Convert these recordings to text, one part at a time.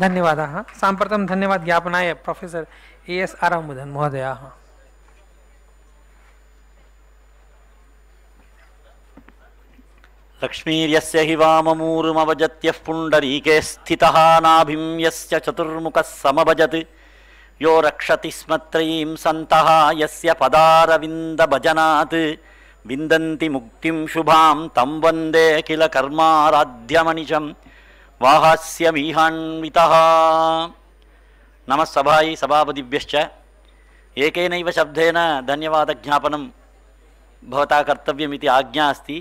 धन्यवाद सांप्रतम धन्यवाद ज्ञापनाय professor A S S Aramudan महोदयाः लक्ष्मीर्यस्य हि वाममूर्मवजत्यः पुण्डरीके स्थितः नाभिं यस्य चतुर्मुखः समभजत् यो रक्षति स्म त्रयीं सन्तः यस्य पदारविन्दभजनात् विन्दन्ति मुक्तिं शुभां तं वन्दे किल कर्माराध्यमनिशम् वाहास्यमीहान्वितः नमः सभायै सभापतिभ्यश्च एकेनैव शब्देन धन्यवादज्ञापनं भवता कर्तव्यमिति आज्ञा अस्ति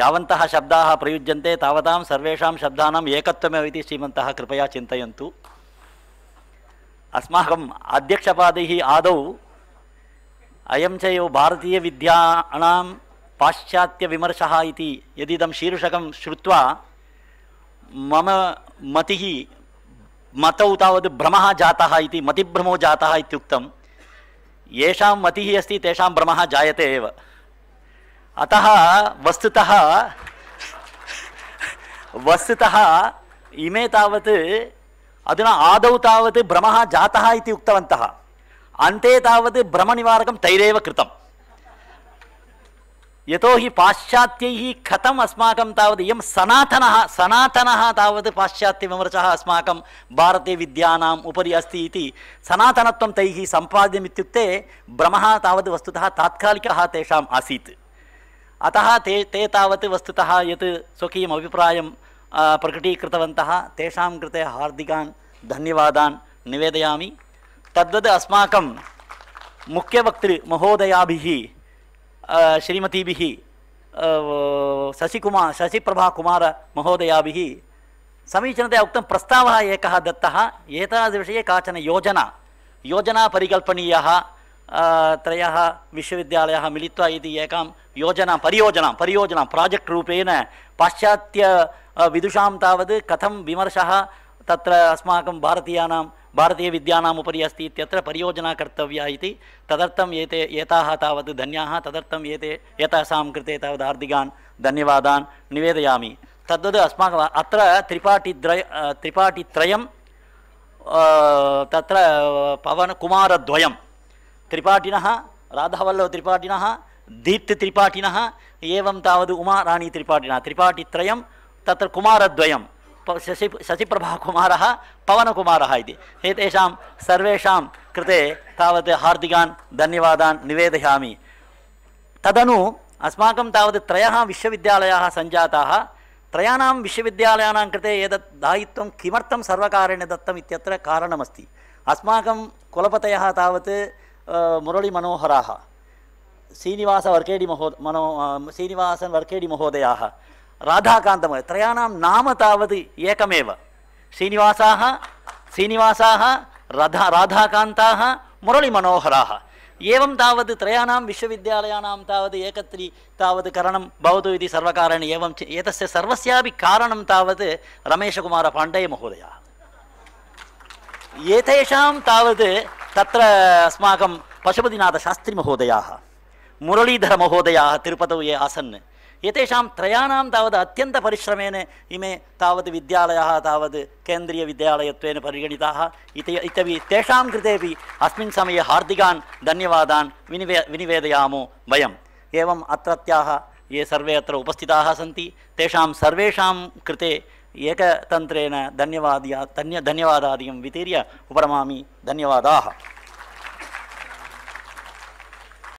यावन्तः शब्दाः प्रयुज्यन्ते तावतां सर्वेषां शब्दानाम् एकत्वमेव इति श्रीमन्तः कृपया चिन्तयन्तु अस्माकम् अध्यक्षपादैः आदौ अयं च यो भारतीयविद्याणां पाश्चात्यविमर्शः इति यदिदं शीर्षकं श्रुत्वा மம மதிஹி மதௌ తావత్ భ్రమః జాతః ఇది మతిభ్రమో జాతః ఇత్యుక్తం ఏషాం మతిః అస్తి తేషాం భ్రమః జాయతే ఏవ అతః వస్తుతః వస్తుతः ఇమే తావత్ అధునా ఆదౌ తావత్ భ్రమః జాతః ఇది ఉక్తవంతః అంతే తావత్ భ్రమనివారకం తైరేవ కృతం यही हि कथम अस्माक अस्माकं सनातन इयं सनातनः सनातनः तावत् पाश्चात्यविमर्शः अस्माकं भारतीयविद्यानाम् उपरि अस्ति इति सनातनत्वं तैः सम्पाद्यमित्युक्ते भ्रमः तावत् वस्तुतः अतः ते ते तावत् वस्तुतः यत् स्वकीयम् अभिप्रायं प्रकटीकृतवन्तः तेषां कृते हार्दिकान् धन्यवादान् निवेदयामि तद्वत् अस्माकं श्रीमतीभिः शशिकुमार शशिप्रभाकुमार महोदयाभिः समीचीनतया उक्तं प्रस्तावः एकः दत्तः एतादृशविषये काचन योजना योजना परिकल्पनीयाः त्रयः विश्वविद्यालयाः मिलित्वा इति एकां योजनां परियोजनां परियोजनां प्राजेक्ट् रूपेण पाश्चात्य विदुषां तावत् कथं विमर्शः तत्र अस्माकं भारतीयानां भारतीय विद्यापरी इत्यत्र परियोजना कर्तव्या इति तदर्थम् एते एताः तावत् धन्याः तदर्थम् एते एतासां कृते तावत् हार्दिकान् धन्यवादान् निवेदयामि तद्वद् अस्माकम् अत्र त्रिपाठिद्रय त्रिपाठित्रयं तत्र पवनकुमारद्वयं त्रिपाठिनः राधावल्लभत्रिपाठिनः दीप्तित्रिपाठिनः एवं तावद् उमाराणीत्रिपाठिनः त्रिपाठित्रयं तत्र कुमारद्वयं शशि शशिप्रभाकुमारः पवनकुमारः इति एतेषां सर्वेषां कृते तावत् हार्दिकान् धन्यवादान् निवेदयामि तदनु अस्माकं तावत् त्रयः विश्वविद्यालयाः सञ्जाताः त्रयाणां विश्वविद्यालयानां कृते एतत् दायित्वं किमर्थं सर्वकारेण दत्तम् इत्यत्र कारणमस्ति अस्माकं कुलपतयः तावत् मुरळीमनोहराः श्रीनिवासवर्केडिमहो मनो श्रीनिवासन् वर्केडिमहोदयाः ராதாகாந்தம் திரையாணாம் நாம தாவது ஏகமேவ சீனிவாசாக சீனிவாசாக ரதா ராதாகாந்தாக முரளிமனோகராக ஏவம் தாவது திரையாணாம் விஸ்வவித்யாலயானாம் தாவது ஏகத்ரி தாவது கரணம் பவது இது சர்வகாரணி ஏவம் எதஸ்ய சர்வஸ்யாபி காரணம் தாவது ரமேஷகுமார பாண்டே மகோதயா ஏதேஷாம் தாவது தத்ர அஸ்மாகம் பசுபதிநாத சாஸ்திரி மகோதயாः முரளீதர மகோதயாः திருப்பதौ ये आसन् एतेषां त्रयाणां तावत् अत्यन्तपरिश्रमेण इमे तावत् विद्यालयाः तावत् केन्द्रीयविद्यालयत्वेन परिगणिताः इति इत्यपि तेषां कृतेपि अस्मिन् समये हार्दिकान् धन्यवादान् विनिवे विनिवेदयामो वयम् एवम् अत्रत्याः ये सर्वे अत्र उपस्थिताः सन्ति तेषां सर्वेषां कृते एकतन्त्रेण धन्यवाद्या धन्य धन्यवादादिकं वितीर्य उपरमामि धन्यवादाः